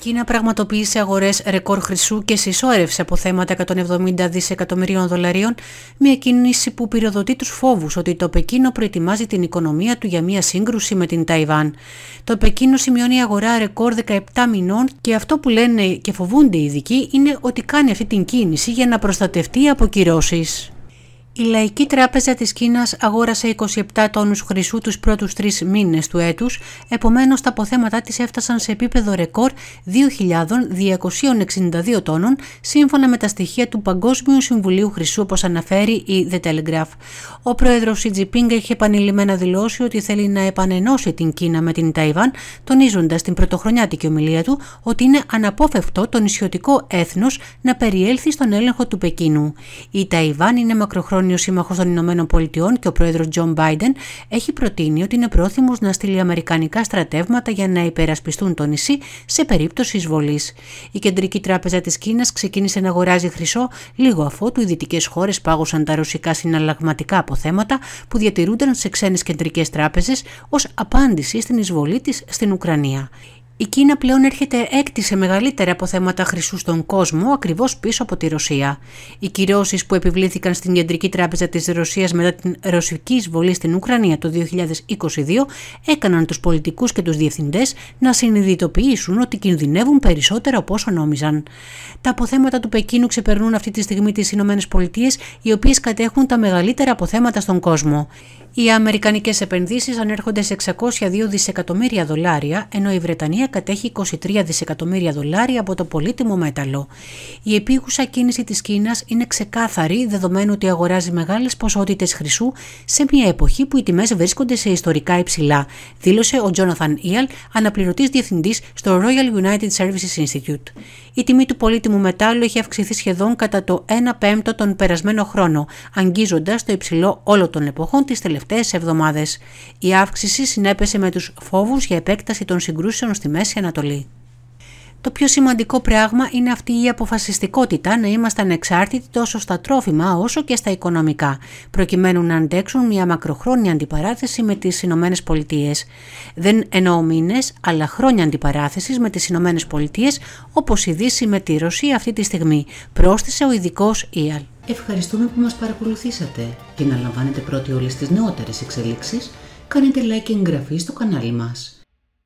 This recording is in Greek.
Κίνα πραγματοποίησε αγορές ρεκόρ χρυσού και συσσόρευσε από θέματα 170 δισεκατομμυρίων δολαρίων, μια κίνηση που πυροδοτεί τους φόβους ότι το Πεκίνο προετοιμάζει την οικονομία του για μια σύγκρουση με την Ταϊβάν. Το Πεκίνο σημειώνει αγορά ρεκόρ 17 μηνών και αυτό που λένε και φοβούνται οι ειδικοί είναι ότι κάνει αυτή την κίνηση για να προστατευτεί από κυρώσεις. Η Λαϊκή Τράπεζα της Κίνας αγόρασε 27 τόνους χρυσού τους πρώτους τρεις μήνες του έτους, επομένως τα αποθέματα της έφτασαν σε επίπεδο ρεκόρ 2.262 τόνων, σύμφωνα με τα στοιχεία του Παγκόσμιου Συμβουλίου Χρυσού, όπως αναφέρει η The Telegraph. Ο πρόεδρος Xi Jinping έχει επανειλημμένα δηλώσει ότι θέλει να επανενώσει την Κίνα με την Ταϊβάν, τονίζοντας την πρωτοχρονιάτικη ομιλία του ότι είναι αναπόφευκτο το νησιωτικό έθνος να περιέλθει στον έλεγχο του Πεκίνου. Η Ταϊβάν είναι μακροχρόνια ο σύμμαχος των Ηνωμένων Πολιτειών και ο πρόεδρος Τζον Μπάιντεν έχει προτείνει ότι είναι πρόθυμος να στείλει αμερικανικά στρατεύματα για να υπερασπιστούν το νησί σε περίπτωση εισβολής. Η Κεντρική Τράπεζα της Κίνας ξεκίνησε να αγοράζει χρυσό λίγο αφότου οι δυτικές χώρες πάγωσαν τα ρωσικά συναλλαγματικά αποθέματα που διατηρούνταν σε ξένες κεντρικές τράπεζες ως απάντηση στην εισβολή της στην Ουκρανία. Η Κίνα πλέον έρχεται έκτη σε μεγαλύτερα αποθέματα χρυσού στον κόσμο, ακριβώς πίσω από τη Ρωσία. Οι κυρώσεις που επιβλήθηκαν στην Κεντρική Τράπεζα της Ρωσίας μετά την ρωσική εισβολή στην Ουκρανία το 2022 έκαναν τους πολιτικούς και τους διευθυντές να συνειδητοποιήσουν ότι κινδυνεύουν περισσότερα από όσο νόμιζαν. Τα αποθέματα του Πεκίνου ξεπερνούν αυτή τη στιγμή τις ΗΠΑ, οι οποίες κατέχουν τα μεγαλύτερα αποθέματα στον κόσμο. Οι Αμερικανικές επενδύσεις ανέρχονται σε 602 δισεκατομμύρια δολάρια, ενώ η Βρετανία κατέχει 23 δισεκατομμύρια δολάρια από το πολύτιμο μέταλλο. Η επίγουσα κίνηση της Κίνας είναι ξεκάθαρη δεδομένου ότι αγοράζει μεγάλες ποσότητες χρυσού σε μια εποχή που οι τιμές βρίσκονται σε ιστορικά υψηλά, δήλωσε ο Τζόναθαν Ιαλ, αναπληρωτής διευθυντής στο Royal United Services Institute. Η τιμή του πολύτιμου μετάλλου έχει αυξηθεί σχεδόν κατά το 1 πέμπτο τον περασμένο χρόνο, αγγίζοντας το υψηλό όλων των εποχών τις τελευταίες εβδομάδες. Η αύξηση συνέπεσε με τους φόβους για επέκταση των συγκρούσεων στη μέση. Μέση Ανατολή. Το πιο σημαντικό πράγμα είναι αυτή η αποφασιστικότητα να είμαστε ανεξάρτητοι τόσο στα τρόφιμα όσο και στα οικονομικά, προκειμένου να αντέξουν μια μακροχρόνια αντιπαράθεση με τις Ηνωμένες Πολιτείες. Δεν εννοώ μήνες, αλλά χρόνια αντιπαράθεσης με τις Ηνωμένες Πολιτείες, όπως η Δύση με τη Ρωσία αυτή τη στιγμή, πρόσθεσε ο ειδικός Ιαλ. Ευχαριστούμε που μας παρακολουθήσατε και να λαμβάνετε πρώτοι όλες τις νεότερες εξελίξεις, κάνετε like και εγγραφή στο κανάλι μας.